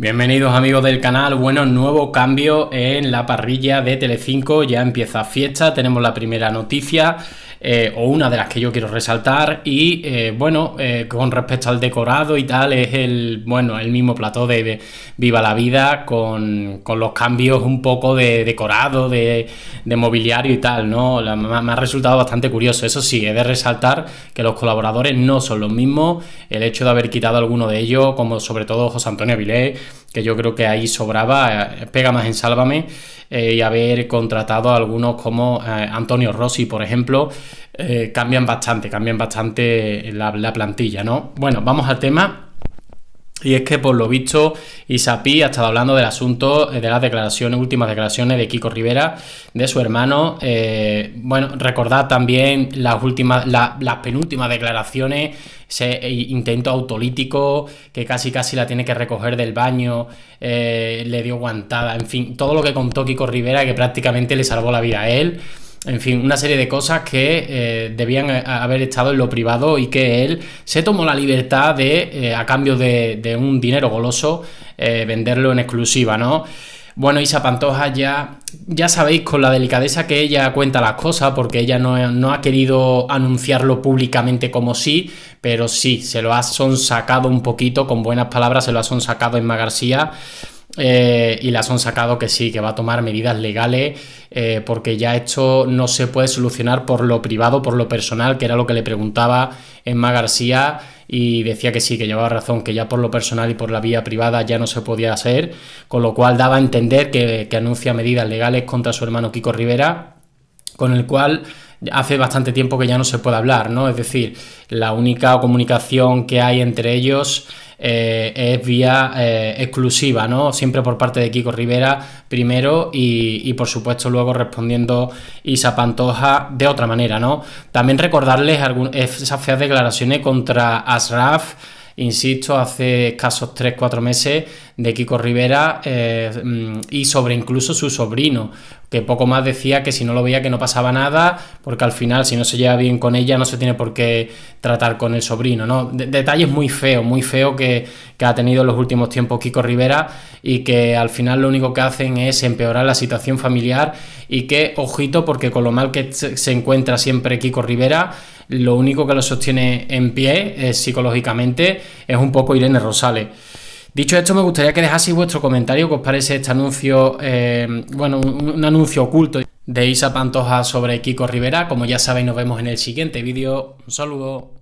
Bienvenidos amigos del canal, bueno, nuevo cambio en la parrilla de Telecinco, ya empieza fiesta, tenemos la primera noticia, eh, o una de las que yo quiero resaltar, y eh, bueno, eh, con respecto al decorado y tal, es el, bueno, el mismo plató de Viva la Vida, con, los cambios un poco de decorado, de, mobiliario y tal, ¿no? me, ha resultado bastante curioso, eso sí, he de resaltar que los colaboradores no son los mismos, el hecho de haber quitado alguno de ellos, como sobre todo José Antonio Avilés, que yo creo que ahí sobraba, eh, pega más en Sálvame, eh, y haber contratado a algunos como eh, Antonio Rossi, por ejemplo, cambian bastante, cambian bastante la, la plantilla, ¿no? Bueno, vamos al tema. Y es que por lo visto Isapi ha estado hablando del asunto eh, de las declaraciones, últimas declaraciones de Kiko Rivera, de su hermano. Eh, bueno, recordad también las últimas, las penúltimas declaraciones, ese intento autolítico que casi casi la tiene que recoger del baño, eh, le dio guantada, en fin, todo lo que contó Kiko Rivera que prácticamente le salvó la vida a él en fin, una serie de cosas que eh, debían eh, haber estado en lo privado y que él se tomó la libertad de, eh, a cambio de, un dinero goloso, venderlo en exclusiva, ¿no? Bueno, Isa Pantoja ya, ya sabéis con la delicadeza que ella cuenta las cosas, porque ella no, no ha querido anunciarlo públicamente como sí, pero sí, se lo ha sonsacado un poquito, con buenas palabras, se lo ha sonsacado Emma García. Eh, y las han sacado que sí, que va a tomar medidas legales eh, porque ya esto no se puede solucionar por lo privado, por lo personal, que era lo que le preguntaba Emma García y decía que sí, que llevaba razón, que ya por lo personal y por la vía privada ya no se podía hacer, con lo cual daba a entender que, que anuncia medidas legales contra su hermano Kiko Rivera, con el cual hace bastante tiempo que ya no se puede hablar, ¿no? Es decir, la única comunicación que hay entre ellos eh, es vía eh, exclusiva, ¿no? Siempre por parte de Kiko Rivera primero y, por supuesto luego respondiendo Isa Pantoja de otra manera, ¿no? También recordarles algún, esas feas declaraciones contra Asraf insisto, hace escasos 3-4 meses de Kiko Rivera eh, mm, y sobre incluso su sobrino, que poco más decía que si no lo veía que no pasaba nada, porque al final si no se lleva bien con ella no se tiene por qué tratar con el sobrino, ¿no? detalles muy feos, muy feos que, que, ha tenido en los últimos tiempos Kiko Rivera y que al final lo único que hacen es empeorar la situación familiar y que, ojito, porque con lo mal que se encuentra siempre Kiko Rivera, lo único que lo sostiene en pie eh, psicológicamente es un poco Irene Rosales. Dicho esto, me gustaría que dejaseis vuestro comentario, qué os parece este anuncio, eh, bueno, un, un anuncio oculto de Isa Pantoja sobre Kiko Rivera. Como ya sabéis, nos vemos en el siguiente vídeo. Un saludo.